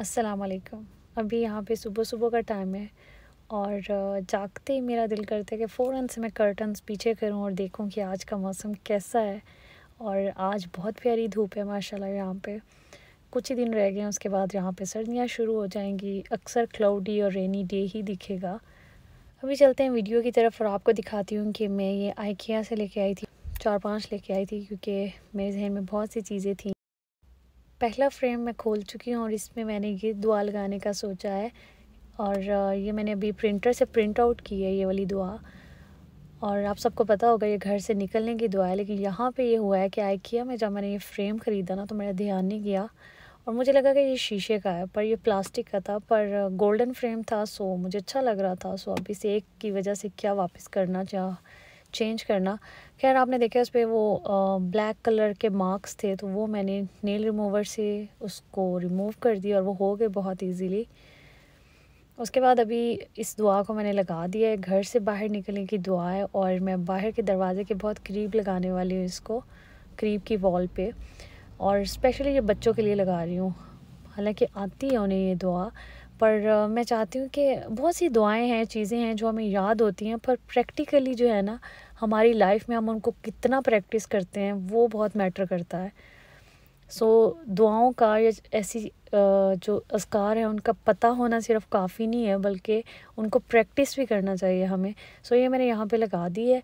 असलकम अभी यहाँ पे सुबह सुबह का टाइम है और जागते ही मेरा दिल करता है कि फ़ौरन से मैं कर्टन्स पीछे करूँ और देखूँ कि आज का मौसम कैसा है और आज बहुत प्यारी धूप है माशाल्लाह यहाँ पे कुछ ही दिन रह गए हैं उसके बाद यहाँ पे सर्दियाँ शुरू हो जाएंगी अक्सर क्लाउडी और रेनी डे ही दिखेगा अभी चलते हैं वीडियो की तरफ और आपको दिखाती हूँ कि मैं ये आइकिया से लेके आई थी चार पाँच लेके आई थी क्योंकि मेरे जहन में बहुत सी चीज़ें थी पहला फ्रेम मैं खोल चुकी हूँ और इसमें मैंने ये दुआ लगाने का सोचा है और ये मैंने अभी प्रिंटर से प्रिंट आउट की है ये वाली दुआ और आप सबको पता होगा ये घर से निकलने की दुआ है लेकिन यहाँ पे ये हुआ है कि आई किया मैं जब मैंने ये फ्रेम ख़रीदा ना तो मेरा ध्यान नहीं गया और मुझे लगा कि ये शीशे का है पर ये प्लास्टिक का था पर गोल्डन फ्रेम था सो मुझे अच्छा लग रहा था सो अब इसे एक की वजह से क्या वापस करना चाह चेंज करना खैर आपने देखा उस पर वो ब्लैक कलर के मार्क्स थे तो वो मैंने नेल रिमूवर से उसको रिमूव कर दिया और वो हो गए बहुत इजीली उसके बाद अभी इस दुआ को मैंने लगा दिया है घर से बाहर निकलने की दुआ है और मैं बाहर के दरवाजे के बहुत करीब लगाने वाली हूँ इसको करीब की वॉल पे और स्पेशली ये बच्चों के लिए लगा रही हूँ हालांकि आती है उन्हें ये दुआ पर मैं चाहती हूँ कि बहुत सी दुआएं हैं चीज़ें हैं जो हमें याद होती हैं पर प्रैक्टिकली जो है ना हमारी लाइफ में हम उनको कितना प्रैक्टिस करते हैं वो बहुत मैटर करता है सो so, दुआओं का या ऐसी जो असकार है उनका पता होना सिर्फ काफ़ी नहीं है बल्कि उनको प्रैक्टिस भी करना चाहिए हमें सो so, ये मैंने यहाँ पे लगा दी है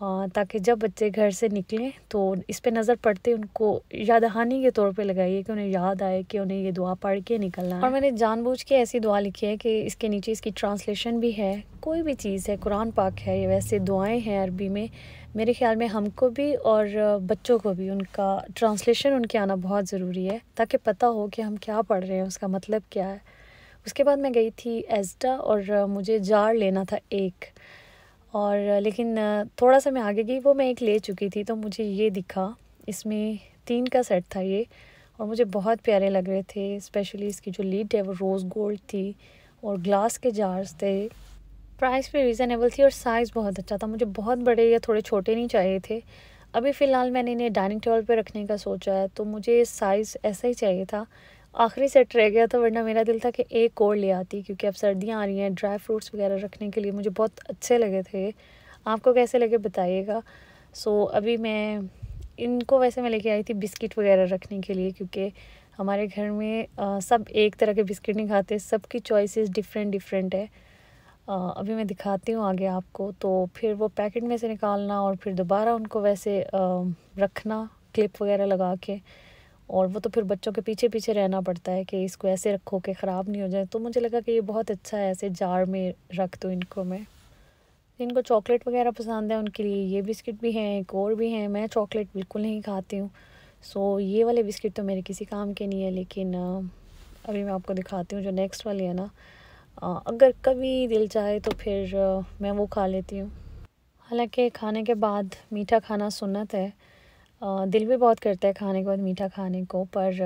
हाँ, ताकि जब बच्चे घर से निकलें तो इस पर नज़र पड़ते उनको याद हानी के तौर पे लगाइए कि उन्हें याद आए कि उन्हें ये दुआ पढ़ के निकलना और मैंने जानबूझ के ऐसी दुआ लिखी है कि इसके नीचे इसकी ट्रांसलेशन भी है कोई भी चीज़ है कुरान पाक है वैसे दुआएं हैं अरबी में मेरे ख्याल में हमको भी और बच्चों को भी उनका ट्रांसलेशन उनके आना बहुत ज़रूरी है ताकि पता हो कि हम क्या पढ़ रहे हैं उसका मतलब क्या है उसके बाद मैं गई थी एजडा और मुझे जार लेना था एक और लेकिन थोड़ा सा मैं आगे गई वो मैं एक ले चुकी थी तो मुझे ये दिखा इसमें तीन का सेट था ये और मुझे बहुत प्यारे लग रहे थे स्पेशली इसकी जो लीड है वो रोज़ गोल्ड थी और ग्लास के जार्स थे प्राइस भी रीज़नेबल थी और साइज़ बहुत अच्छा था मुझे बहुत बड़े या थोड़े छोटे नहीं चाहिए थे अभी फ़िलहाल मैंने इन्हें डाइनिंग टेबल पर रखने का सोचा है तो मुझे साइज़ ऐसा ही चाहिए था आखिरी सेट रह गया था वरना मेरा दिल था कि एक और ले आती क्योंकि अब सर्दियाँ आ रही हैं ड्राई फ्रूट्स वगैरह रखने के लिए मुझे बहुत अच्छे लगे थे आपको कैसे लगे बताइएगा सो so, अभी मैं इनको वैसे मैं लेके आई थी बिस्किट वगैरह रखने के लिए क्योंकि हमारे घर में आ, सब एक तरह के बिस्किट नहीं खाते सबकी चॉइसेस डिफरेंट डिफरेंट है आ, अभी मैं दिखाती हूँ आगे आपको तो फिर वो पैकेट में से निकालना और फिर दोबारा उनको वैसे आ, रखना क्लिप वगैरह लगा के और वो तो फिर बच्चों के पीछे पीछे रहना पड़ता है कि इसको ऐसे रखो कि ख़राब नहीं हो जाए तो मुझे लगा कि ये बहुत अच्छा है ऐसे जार में रख दूँ इनको मैं इनको चॉकलेट वगैरह पसंद है उनके लिए ये बिस्किट भी हैं एक और भी हैं मैं चॉकलेट बिल्कुल नहीं खाती हूँ सो ये वाले बिस्किट तो मेरे किसी काम के नहीं है लेकिन अभी मैं आपको दिखाती हूँ जो नेक्स्ट वाली है ना अगर कभी दिल चाहे तो फिर मैं वो खा लेती हूँ हालांकि खाने के बाद मीठा खाना सुनत है दिल भी बहुत करता है खाने के बाद मीठा खाने को पर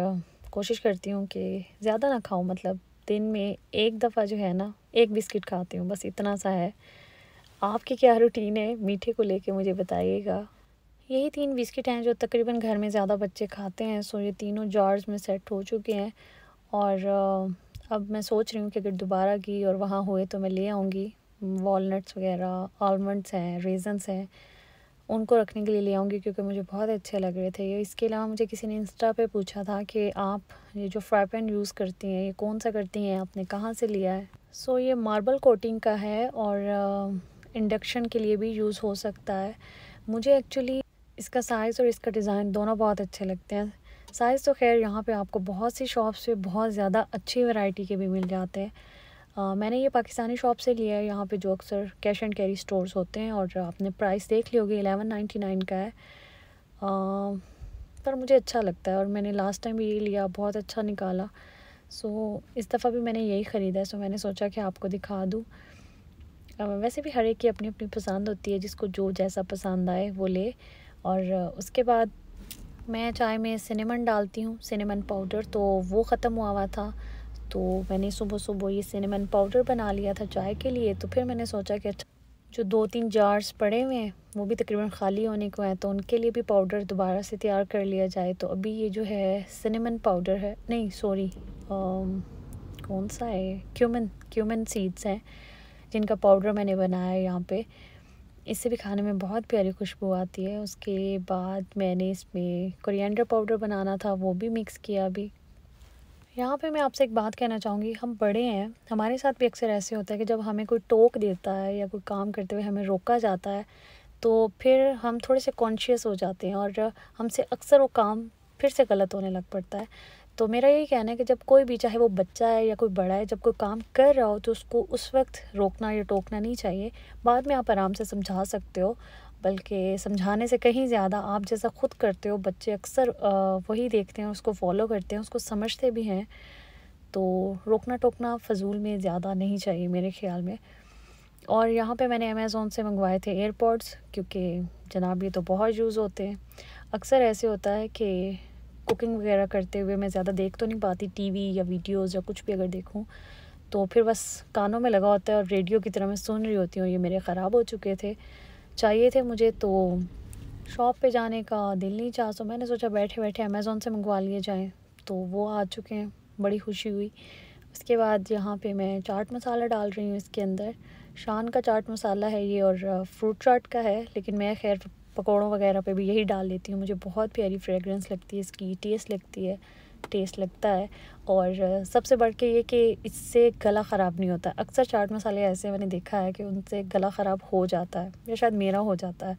कोशिश करती हूँ कि ज़्यादा ना खाऊँ मतलब दिन में एक दफ़ा जो है ना एक बिस्किट खाती हूँ बस इतना सा है आपकी क्या रूटीन है मीठे को लेके मुझे बताइएगा यही तीन बिस्किट हैं जो तकरीबन घर में ज़्यादा बच्चे खाते हैं सो ये तीनों जार्स में सेट हो चुके हैं और अब मैं सोच रही हूँ कि अगर दोबारा की और वहाँ हुए तो मैं ले आऊँगी वॉलट्स वगैरह आलमंड्स हैं रेजन्स हैं उनको रखने के लिए ले आऊँगी क्योंकि मुझे बहुत अच्छे लग रहे थे ये इसके अलावा मुझे किसी ने इंस्टा पे पूछा था कि आप ये जो फ्राई पैन यूज़ करती हैं ये कौन सा करती हैं आपने कहाँ से लिया है सो ये मार्बल कोटिंग का है और इंडक्शन uh, के लिए भी यूज़ हो सकता है मुझे एक्चुअली इसका साइज़ और इसका डिज़ाइन दोनों बहुत अच्छे लगते हैं साइज़ तो खैर यहाँ पे आपको बहुत सी शॉप्स पे बहुत ज़्यादा अच्छी वैरायटी के भी मिल जाते हैं मैंने ये पाकिस्तानी शॉप से लिया है यहाँ पे जो अक्सर कैश एंड कैरी स्टोर्स होते हैं और आपने प्राइस देख ली होगी एलेवन नाइन्टी नाइन का है आ, पर मुझे अच्छा लगता है और मैंने लास्ट टाइम भी ये लिया बहुत अच्छा निकाला सो so, इस दफ़ा भी मैंने यही ख़रीदा है सो मैंने सोचा कि आपको दिखा दूँ वैसे भी हर एक की अपनी अपनी पसंद होती है जिसको जो जैसा पसंद आए वो ले और उसके बाद मैं चाय में सिनेमन डालती हूँ सिनेमन पाउडर तो वो ख़त्म हुआ हुआ था तो मैंने सुबह सुबह ये सिनेमन पाउडर बना लिया था चाय के लिए तो फिर मैंने सोचा कि अच्छा जो दो तीन जार्स पड़े हुए हैं वो भी तकरीबन खाली होने को हैं तो उनके लिए भी पाउडर दोबारा से तैयार कर लिया जाए तो अभी ये जो है सिनेमन पाउडर है नहीं सॉरी um, कौन सा है क्यूमन क्यूमन सीड्स हैं जिनका पाउडर मैंने बनाया है यहाँ पर इससे भी खाने में बहुत प्यारी खुशबू आती है उसके बाद मैंने इसमें कोरिएंडर पाउडर बनाना था वो भी मिक्स किया अभी यहाँ पे मैं आपसे एक बात कहना चाहूँगी हम बड़े हैं हमारे साथ भी अक्सर ऐसे होता है कि जब हमें कोई टोक देता है या कोई काम करते हुए हमें रोका जाता है तो फिर हम थोड़े से कॉन्शियस हो जाते हैं और हमसे अक्सर वो काम फिर से गलत होने लग पड़ता है तो मेरा यही कहना है कि जब कोई भी चाहे वो बच्चा है या कोई बड़ा है जब कोई काम कर रहा हो तो उसको उस वक्त रोकना या टोकना नहीं चाहिए बाद में आप आराम से समझा सकते हो बल्कि समझाने से कहीं ज़्यादा आप जैसा ख़ुद करते हो बच्चे अक्सर वही देखते हैं उसको फॉलो करते हैं उसको समझते भी हैं तो रोकना टोकना फजूल में ज़्यादा नहीं चाहिए मेरे ख्याल में और यहाँ पे मैंने अमेज़ोन से मंगवाए थे एयरपोर्ट्स क्योंकि जनाब ये तो बहुत यूज़ होते हैं अक्सर ऐसे होता है कि कुकिंग वगैरह करते हुए मैं ज़्यादा देख तो नहीं पाती टीवी या वीडियोस या कुछ भी अगर देखूँ तो फिर बस कानों में लगा होता है और रेडियो की तरह मैं सुन रही होती हूँ ये मेरे ख़राब हो चुके थे चाहिए थे मुझे तो शॉप पे जाने का दिल नहीं चाह सो तो मैंने सोचा बैठे बैठे अमेज़ोन से मंगवा लिए जाएँ तो वो आ चुके हैं बड़ी खुशी हुई उसके बाद यहाँ पे मैं चाट मसाला डाल रही हूँ इसके अंदर शान का चाट मसाला है ये और फ्रूट चाट का है लेकिन मैं खैर पकौड़ों वगैरह पे भी यही डाल लेती हूँ मुझे बहुत प्यारी फ्रेगरेंस लगती है इसकी टेस्ट लगती है टेस्ट लगता है और सबसे बढ़ के ये कि इससे गला ख़राब नहीं होता अक्सर चाट मसाले ऐसे मैंने देखा है कि उनसे गला ख़राब हो जाता है या शायद मेरा हो जाता है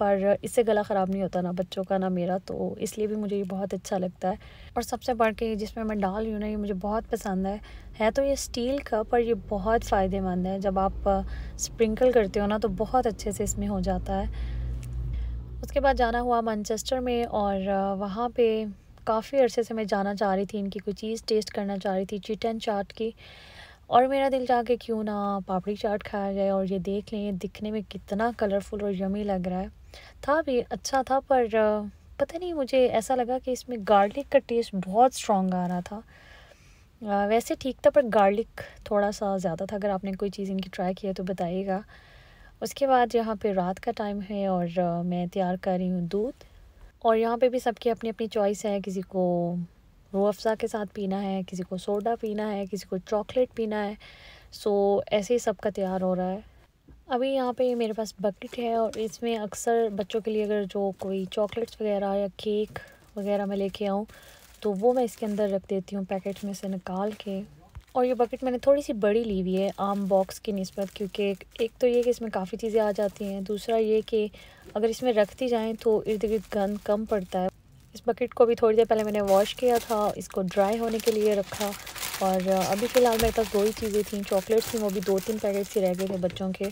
पर इससे गला ख़राब नहीं होता ना बच्चों का ना मेरा तो इसलिए भी मुझे ये बहुत अच्छा लगता है और सबसे बढ़ के जिसमें मैं डाल रही हूँ ना ये मुझे बहुत पसंद है है तो ये स्टील का पर ये बहुत फ़ायदेमंद है जब आप स्प्रिंकल करते हो ना तो बहुत अच्छे से इसमें हो जाता है उसके बाद जाना हुआ मैनचेस्टर में और वहाँ पे काफ़ी अरसे से मैं जाना चाह रही थी इनकी कोई चीज़ टेस्ट करना चाह रही थी चिटन चाट की और मेरा दिल जाके क्यों ना पापड़ी चाट खाया जाए और ये देख लें दिखने में कितना कलरफुल और यमी लग रहा है था भी अच्छा था पर पता नहीं मुझे ऐसा लगा कि इसमें गार्लिक का टेस्ट बहुत स्ट्रॉन्ग आ रहा था वैसे ठीक था पर गार्लिक थोड़ा सा ज़्यादा था अगर आपने कोई चीज़ इनकी ट्राई किया तो बताइएगा उसके बाद यहाँ पे रात का टाइम है और मैं तैयार कर रही हूँ दूध और यहाँ पे भी सबकी अपनी अपनी चॉइस है किसी को रो अफ़ज़ा के साथ पीना है किसी को सोडा पीना है किसी को चॉकलेट पीना है सो ऐसे ही सबका तैयार हो रहा है अभी यहाँ पे मेरे पास बकेट है और इसमें अक्सर बच्चों के लिए अगर जो कोई चॉकलेट्स वगैरह या केक वगैरह मैं लेके आऊँ तो वो मैं इसके अंदर रख देती हूँ पैकेट में से निकाल के और ये बकेट मैंने थोड़ी सी बड़ी ली हुई है आम बॉक्स की नस्बत क्योंकि एक तो ये कि इसमें काफ़ी चीज़ें आ जाती हैं दूसरा ये कि अगर इसमें रखती जाएँ तो इर्द गिर्द गंद कम पड़ता है इस बकेट को अभी थोड़ी देर पहले मैंने वॉश किया था इसको ड्राई होने के लिए रखा और अभी फ़िलहाल मेरे पास दो ही चीज़ें थी चॉकलेट्स थी वो भी दो तीन पैकेट्स ही रह गए थे बच्चों के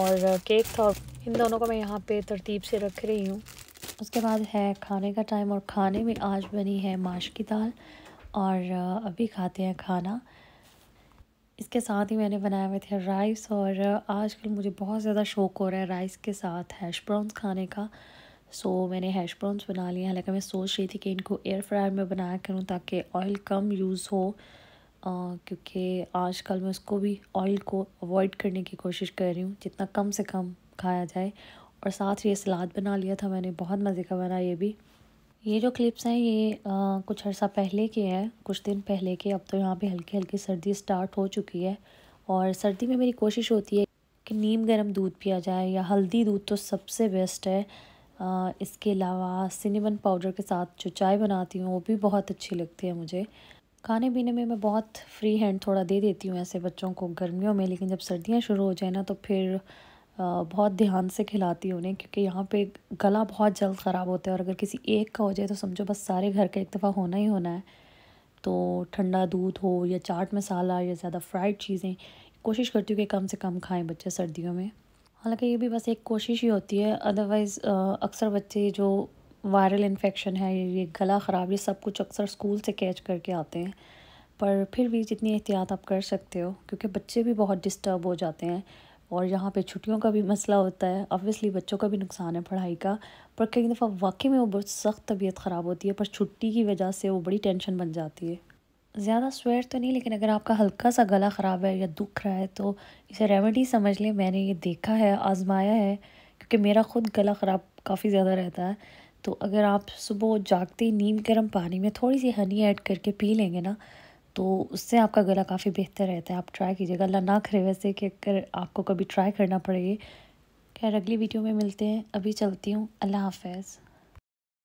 और केक था इन दोनों को मैं यहाँ पर तरतीब से रख रही हूँ उसके बाद है खाने का टाइम और खाने में आज बनी है माश की दाल और अभी खाते हैं खाना इसके साथ ही मैंने बनाए हुए थे राइस और आजकल मुझे बहुत ज़्यादा शौक हो रहा है राइस के साथ हैश ब्राउन्स खाने का सो so, मैंने हैश ब्राउन्स बना लिए हालांकि मैं सोच रही थी कि इनको एयर फ्रायर में बनाया करूँ ताकि ऑयल कम यूज़ हो क्योंकि आजकल मैं उसको भी ऑयल को अवॉइड करने की कोशिश कर रही हूँ जितना कम से कम खाया जाए और साथ ही ये सलाद बना लिया था मैंने बहुत मज़े का बना ये भी ये जो क्लिप्स हैं ये आ, कुछ अर्सा पहले के हैं कुछ दिन पहले के अब तो यहाँ पे हल्की हल्की सर्दी स्टार्ट हो चुकी है और सर्दी में मेरी कोशिश होती है कि नीम गर्म दूध पिया जाए या हल्दी दूध तो सबसे बेस्ट है आ, इसके अलावा सिनेमन पाउडर के साथ जो चाय बनाती हूँ वो भी बहुत अच्छी लगती है मुझे खाने पीने में मैं बहुत फ्री हैंड थोड़ा दे देती हूँ ऐसे बच्चों को गर्मियों में लेकिन जब सर्दियाँ शुरू हो जाए ना तो फिर बहुत ध्यान से खिलाती हूँ उन्हें क्योंकि यहाँ पे गला बहुत जल्द ख़राब होता है और अगर किसी एक का हो जाए तो समझो बस सारे घर का एक दफ़ा होना ही होना है तो ठंडा दूध हो या चाट मसाला या ज़्यादा फ्राइड चीज़ें कोशिश करती हूँ कि कम से कम खाएं बच्चे सर्दियों में हालांकि ये भी बस एक कोशिश ही होती है अदरवाइज़ अक्सर बच्चे जो वायरल इन्फेक्शन है ये गला ख़राब ये सब कुछ अक्सर स्कूल से कैच करके आते हैं पर फिर भी जितनी एहतियात आप कर सकते हो क्योंकि बच्चे भी बहुत डिस्टर्ब हो जाते हैं और यहाँ पे छुट्टियों का भी मसला होता है ऑब्वियसली बच्चों का भी नुकसान है पढ़ाई का पर कई दफ़ा वाकई में वो बहुत सख्त तबीयत ख़राब होती है पर छुट्टी की वजह से वो बड़ी टेंशन बन जाती है ज़्यादा स्वेयर तो नहीं लेकिन अगर आपका हल्का सा गला ख़राब है या दुख रहा है तो इसे रेमेडी समझ लें मैंने ये देखा है आजमाया है क्योंकि मेरा खुद गला ख़राब काफ़ी ज़्यादा रहता है तो अगर आप सुबह जागते ही नीम गर्म पानी में थोड़ी सी हनी ऐड करके पी लेंगे ना तो उससे आपका गला काफ़ी बेहतर रहता है आप ट्राई कीजिएगा गला ना खरे वैसे कि अगर आपको कभी ट्राई करना पड़ेगी खैर अगली वीडियो में मिलते हैं अभी चलती हूँ अल्लाह हाफ